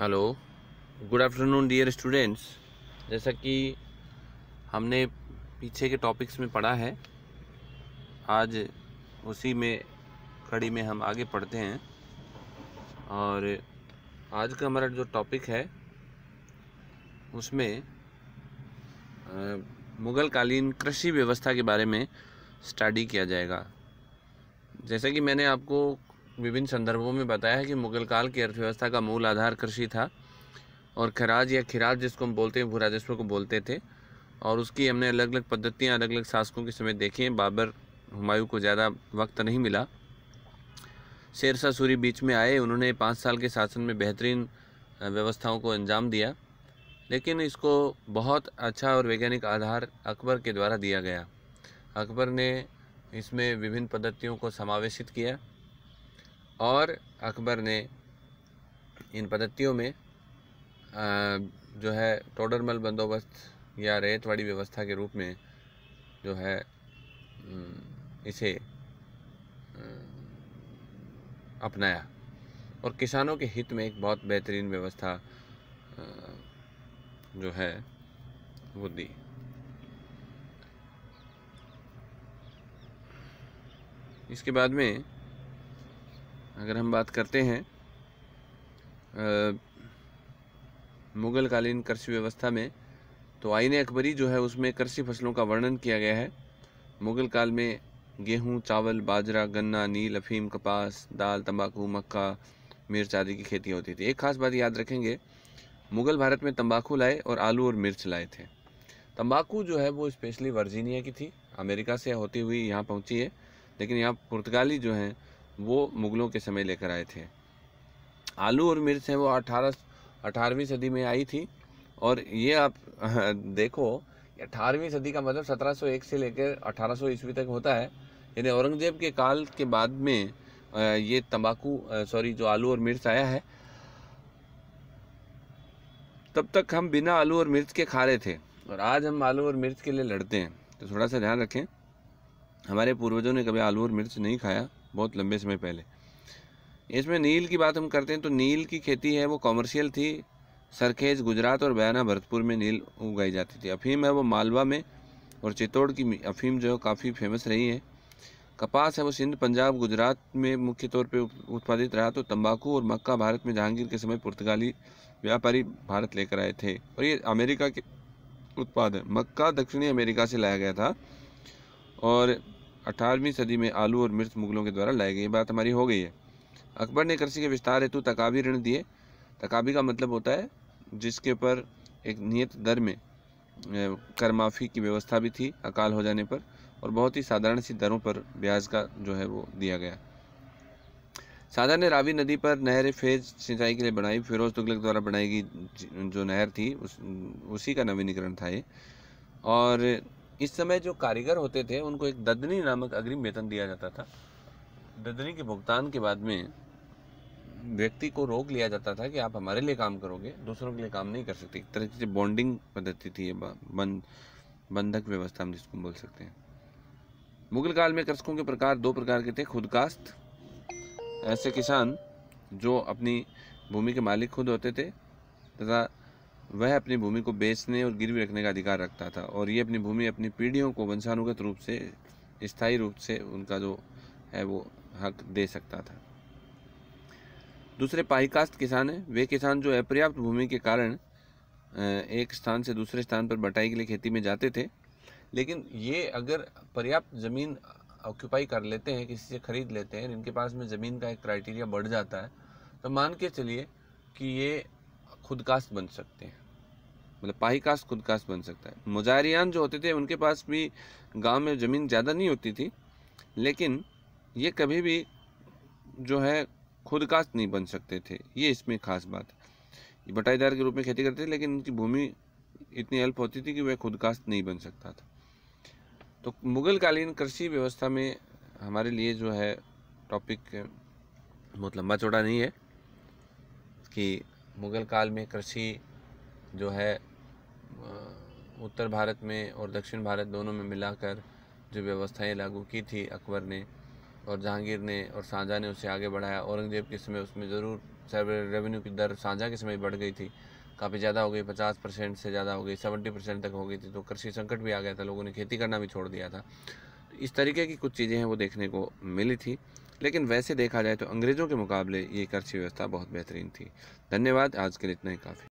hello good afternoon dear students जैसा कि हमने पीछे के टॉपिक्स में पढ़ा है आज उसी में कड़ी में हम आगे पढ़ते हैं और आज का हमारा जो टॉपिक है उसमें मुग़ल कालीन कृषि व्यवस्था के बारे में स्टडी किया जाएगा जैसा कि मैंने आपको विभिन्न संदर्भों में बताया है कि मुगल काल की अर्थव्यवस्था का मूल आधार कृषि था और खराज या खिराज जिसको हम बोलते हैं राजस्व को बोलते थे और उसकी हमने अलग अलग पद्धतियाँ अलग अलग शासकों के समय देखी हैं बाबर हुमायूं को ज़्यादा वक्त नहीं मिला शेरशाह सूरी बीच में आए उन्होंने पाँच साल के शासन में बेहतरीन व्यवस्थाओं को अंजाम दिया लेकिन इसको बहुत अच्छा और वैज्ञानिक आधार अकबर के द्वारा दिया गया अकबर ने इसमें विभिन्न पद्धतियों को समावेशित किया और अकबर ने इन पद्धतियों में जो है टोडरमल बंदोबस्त या रेतवाड़ी व्यवस्था के रूप में जो है इसे अपनाया और किसानों के हित में एक बहुत बेहतरीन व्यवस्था जो है वो दी इसके बाद में अगर हम बात करते हैं मुग़ल कालीन कृषि व्यवस्था में तो आइन अकबरी जो है उसमें कृषि फसलों का वर्णन किया गया है मुग़ल काल में गेहूँ चावल बाजरा गन्ना नील अफीम कपास दाल तंबाकू मक्का मिर्च आदि की खेती होती थी एक खास बात याद रखेंगे मुग़ल भारत में तंबाकू लाए और आलू और मिर्च लाए थे तंबाकू जो है वो स्पेशली वर्जीनिया की थी अमेरिका से होती हुई यहाँ पहुँची है लेकिन यहाँ पुर्तगाली जो हैं वो मुग़लों के समय लेकर आए थे आलू और मिर्च है वो अठारह अठारहवीं सदी में आई थी और ये आप देखो अठारहवीं सदी का मतलब 1701 से लेकर 1800 ईस्वी तक होता है यानी औरंगज़ेब के काल के बाद में ये तंबाकू सॉरी जो आलू और मिर्च आया है तब तक हम बिना आलू और मिर्च के खा रहे थे और आज हम आलू और मिर्च के लिए लड़ते हैं तो थोड़ा सा ध्यान रखें हमारे पूर्वजों ने कभी आलू और मिर्च नहीं खाया बहुत लंबे समय पहले इसमें नील की बात हम करते हैं तो नील की खेती है वो कॉमर्शियल थी सरखेज गुजरात और बयाना भरतपुर में नील उगाई जाती थी अफीम है वो मालवा में और चित्तौड़ की अफीम जो है काफ़ी फेमस रही है कपास है वो सिंध पंजाब गुजरात में मुख्य तौर पे उत्पादित रहा तो तंबाकू और मक्का भारत में जहांगीर के समय पुर्तगाली व्यापारी भारत लेकर आए थे और ये अमेरिका के उत्पाद है मक्का दक्षिणी अमेरिका से लाया गया था और अठारहवीं सदी में आलू और मिर्च मुगलों के द्वारा लाए गए बात हमारी हो गई है अकबर ने कृषि के विस्तार हेतु तकाबी ऋण दिए तकाबी का मतलब होता है जिसके ऊपर एक नियत दर में कर माफ़ी की व्यवस्था भी थी अकाल हो जाने पर और बहुत ही साधारण सी दरों पर ब्याज का जो है वो दिया गया सादा ने रावी नदी पर नहर फेज सिंचाई के लिए बनाई फिरोज तुगलक द्वारा बनाई गई जो नहर थी उस उसी का नवीनीकरण था ये और इस समय जो कारीगर होते थे उनको एक ददनी नामक अग्रिम वेतन दिया जाता था ददनी के भुगतान के बाद में व्यक्ति को रोक लिया जाता था कि आप हमारे लिए काम करोगे दूसरों के लिए काम नहीं कर सकते एक तरह से बॉन्डिंग पद्धति थी ये बंद बंधक व्यवस्था हम जिसको बोल सकते हैं मुगल काल में कृषकों के प्रकार दो प्रकार के थे खुदकास्त ऐसे किसान जो अपनी भूमि के मालिक खुद होते थे तथा वह अपनी भूमि को बेचने और गिरवी रखने का अधिकार रखता था और ये अपनी भूमि अपनी पीढ़ियों को वंशानुगत रूप से स्थायी रूप से उनका जो है वो हक दे सकता था दूसरे पाहीकास्त किसान हैं वे किसान जो अपर्याप्त भूमि के कारण एक स्थान से दूसरे स्थान पर बटाई के लिए खेती में जाते थे लेकिन ये अगर पर्याप्त ज़मीन ऑक्यूपाई कर लेते हैं किसी से ख़रीद लेते हैं इनके पास में ज़मीन का एक क्राइटेरिया बढ़ जाता है तो मान के चलिए कि ये खुदकास्ट बन सकते हैं मतलब पाही कास्ट कास्त बन सकता है मुजाहरियान जो होते थे उनके पास भी गांव में ज़मीन ज़्यादा नहीं होती थी लेकिन ये कभी भी जो है खुदकास्ट नहीं बन सकते थे ये इसमें खास बात है ये बटाईदार के रूप में खेती करते थे लेकिन उनकी भूमि इतनी अल्प होती थी कि वह कास्त नहीं बन सकता था तो मुग़ल कालीन कृषि व्यवस्था में हमारे लिए जो है टॉपिक बहुत लंबा चौड़ा नहीं है कि मुग़ल काल में कृषि जो है उत्तर भारत में और दक्षिण भारत दोनों में मिलाकर जो व्यवस्थाएं लागू की थी अकबर ने और जहांगीर ने और साझा ने उसे आगे बढ़ाया औरंगजेब के समय उसमें ज़रूर रेवेन्यू की दर साझा के समय बढ़ गई थी काफ़ी ज़्यादा हो गई पचास परसेंट से ज़्यादा हो गई सेवेंटी परसेंट तक हो गई थी तो कृषि संकट भी आ गया था लोगों ने खेती करना भी छोड़ दिया था इस तरीके की कुछ चीज़ें हैं वो देखने को मिली थी लेकिन वैसे देखा जाए तो अंग्रेज़ों के मुकाबले ये कृषि व्यवस्था बहुत बेहतरीन थी धन्यवाद आज के लिए इतना ही काफ़ी